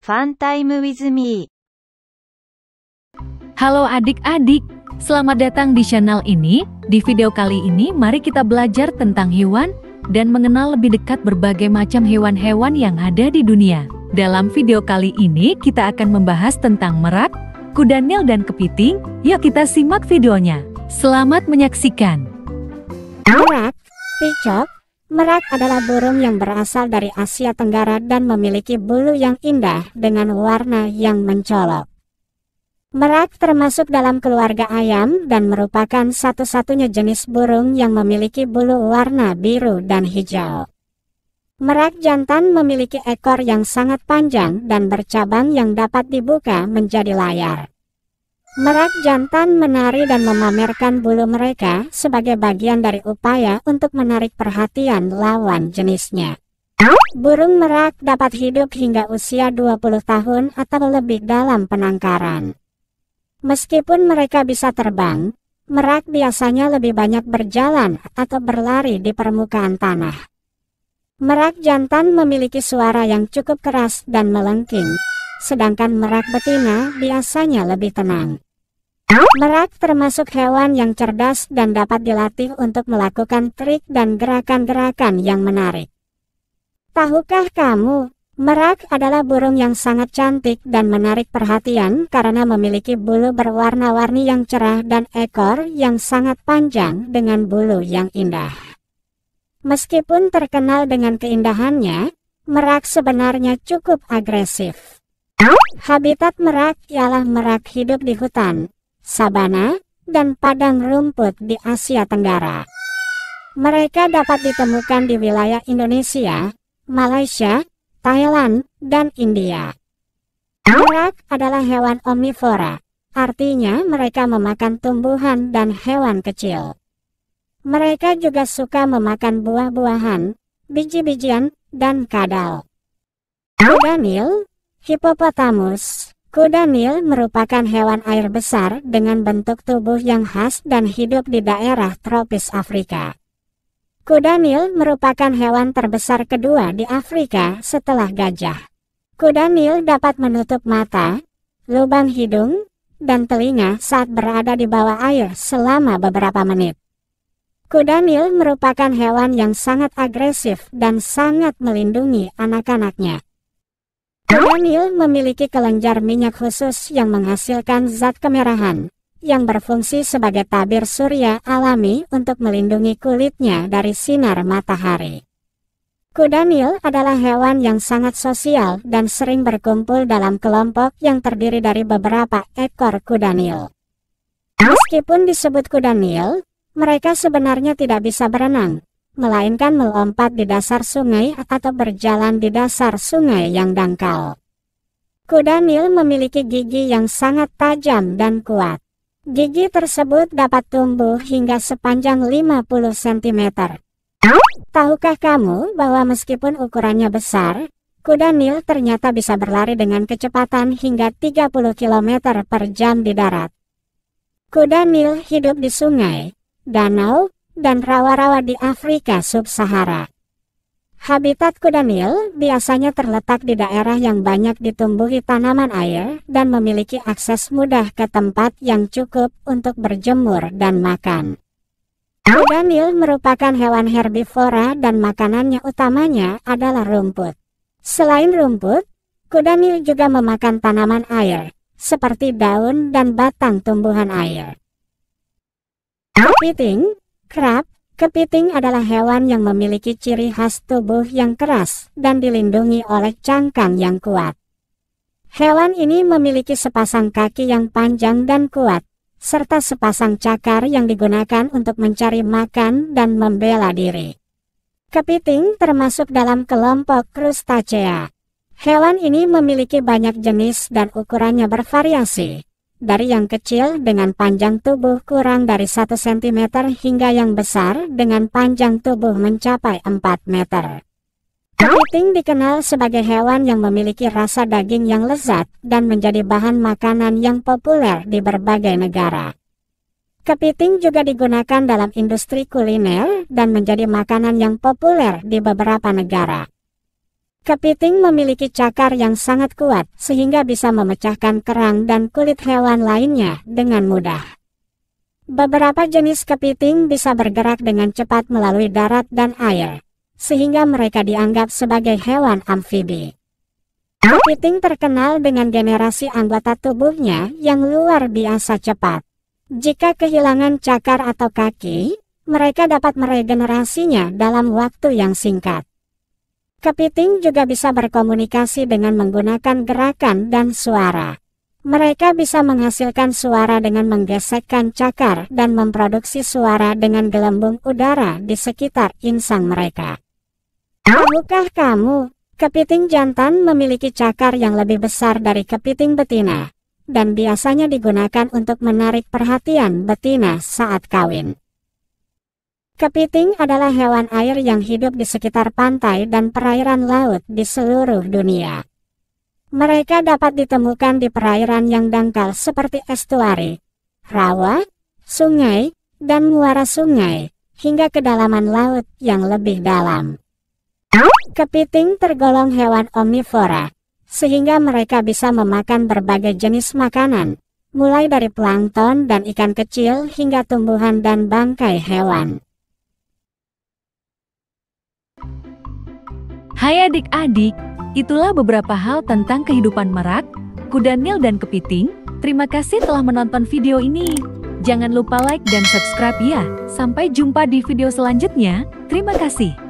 Fun Time with Me. Halo adik-adik, selamat datang di channel ini. Di video kali ini mari kita belajar tentang hewan dan mengenal lebih dekat berbagai macam hewan-hewan yang ada di dunia. Dalam video kali ini kita akan membahas tentang merak, kuda nil dan kepiting. Yuk kita simak videonya. Selamat menyaksikan. Merak, picok, Merak adalah burung yang berasal dari Asia Tenggara dan memiliki bulu yang indah dengan warna yang mencolok. Merak termasuk dalam keluarga ayam dan merupakan satu-satunya jenis burung yang memiliki bulu warna biru dan hijau. Merak jantan memiliki ekor yang sangat panjang dan bercabang yang dapat dibuka menjadi layar. Merak jantan menari dan memamerkan bulu mereka sebagai bagian dari upaya untuk menarik perhatian lawan jenisnya. Burung merak dapat hidup hingga usia 20 tahun atau lebih dalam penangkaran. Meskipun mereka bisa terbang, merak biasanya lebih banyak berjalan atau berlari di permukaan tanah. Merak jantan memiliki suara yang cukup keras dan melengking, sedangkan merak betina biasanya lebih tenang. Merak termasuk hewan yang cerdas dan dapat dilatih untuk melakukan trik dan gerakan-gerakan yang menarik. Tahukah kamu, merak adalah burung yang sangat cantik dan menarik perhatian karena memiliki bulu berwarna-warni yang cerah dan ekor yang sangat panjang dengan bulu yang indah. Meskipun terkenal dengan keindahannya, merak sebenarnya cukup agresif. Habitat merak ialah merak hidup di hutan, sabana, dan padang rumput di Asia Tenggara. Mereka dapat ditemukan di wilayah Indonesia, Malaysia, Thailand, dan India. Merak adalah hewan omnivora, artinya mereka memakan tumbuhan dan hewan kecil. Mereka juga suka memakan buah-buahan, biji-bijian, dan kadal. Daniel, hipopotamus, Kuda Nil merupakan hewan air besar dengan bentuk tubuh yang khas dan hidup di daerah tropis Afrika. Kuda Nil merupakan hewan terbesar kedua di Afrika setelah gajah. Kuda Nil dapat menutup mata, lubang hidung, dan telinga saat berada di bawah air selama beberapa menit. Kuda Nil merupakan hewan yang sangat agresif dan sangat melindungi anak-anaknya. Chamomile memiliki kelenjar minyak khusus yang menghasilkan zat kemerahan, yang berfungsi sebagai tabir surya alami untuk melindungi kulitnya dari sinar matahari. Kuda adalah hewan yang sangat sosial dan sering berkumpul dalam kelompok yang terdiri dari beberapa ekor kuda Meskipun disebut kuda mereka sebenarnya tidak bisa berenang, melainkan melompat di dasar sungai atau berjalan di dasar sungai yang dangkal. Kuda Nil memiliki gigi yang sangat tajam dan kuat. Gigi tersebut dapat tumbuh hingga sepanjang 50 cm. Tahukah kamu bahwa meskipun ukurannya besar, kuda Nil ternyata bisa berlari dengan kecepatan hingga 30 km per jam di darat. Kuda Nil hidup di sungai, danau, dan rawa-rawa di Afrika Sub-Sahara. Habitat kuda Nil biasanya terletak di daerah yang banyak ditumbuhi tanaman air dan memiliki akses mudah ke tempat yang cukup untuk berjemur dan makan. Kuda Nil merupakan hewan herbivora dan makanannya utamanya adalah rumput. Selain rumput, kuda Nil juga memakan tanaman air, seperti daun dan batang tumbuhan air. Kepiting Kerap, kepiting adalah hewan yang memiliki ciri khas tubuh yang keras dan dilindungi oleh cangkang yang kuat. Hewan ini memiliki sepasang kaki yang panjang dan kuat, serta sepasang cakar yang digunakan untuk mencari makan dan membela diri. Kepiting termasuk dalam kelompok Crustacea. Hewan ini memiliki banyak jenis dan ukurannya bervariasi, dari yang kecil dengan panjang tubuh kurang dari 1 cm hingga yang besar dengan panjang tubuh mencapai 4 meter. Kepiting dikenal sebagai hewan yang memiliki rasa daging yang lezat dan menjadi bahan makanan yang populer di berbagai negara. Kepiting juga digunakan dalam industri kuliner dan menjadi makanan yang populer di beberapa negara. Kepiting memiliki cakar yang sangat kuat sehingga bisa memecahkan kerang dan kulit hewan lainnya dengan mudah. Beberapa jenis kepiting bisa bergerak dengan cepat melalui darat dan air, sehingga mereka dianggap sebagai hewan amfibi. Kepiting terkenal dengan generasi anggota tubuhnya yang luar biasa cepat. Jika kehilangan cakar atau kaki, mereka dapat meregenerasinya dalam waktu yang singkat. Kepiting juga bisa berkomunikasi dengan menggunakan gerakan dan suara. Mereka bisa menghasilkan suara dengan menggesekkan cakar dan memproduksi suara dengan gelembung udara di sekitar insang mereka. Tahukah kamu, kepiting jantan memiliki cakar yang lebih besar dari kepiting betina, dan biasanya digunakan untuk menarik perhatian betina saat kawin. Kepiting adalah hewan air yang hidup di sekitar pantai dan perairan laut di seluruh dunia. Mereka dapat ditemukan di perairan yang dangkal seperti estuari, rawa, sungai, dan muara sungai, hingga kedalaman laut yang lebih dalam. Kepiting tergolong hewan omnivora, sehingga mereka bisa memakan berbagai jenis makanan, mulai dari plankton dan ikan kecil hingga tumbuhan dan bangkai hewan. Hai adik-adik, itulah beberapa hal tentang kehidupan merak, kuda nil dan kepiting. Terima kasih telah menonton video ini. Jangan lupa like dan subscribe ya. Sampai jumpa di video selanjutnya. Terima kasih.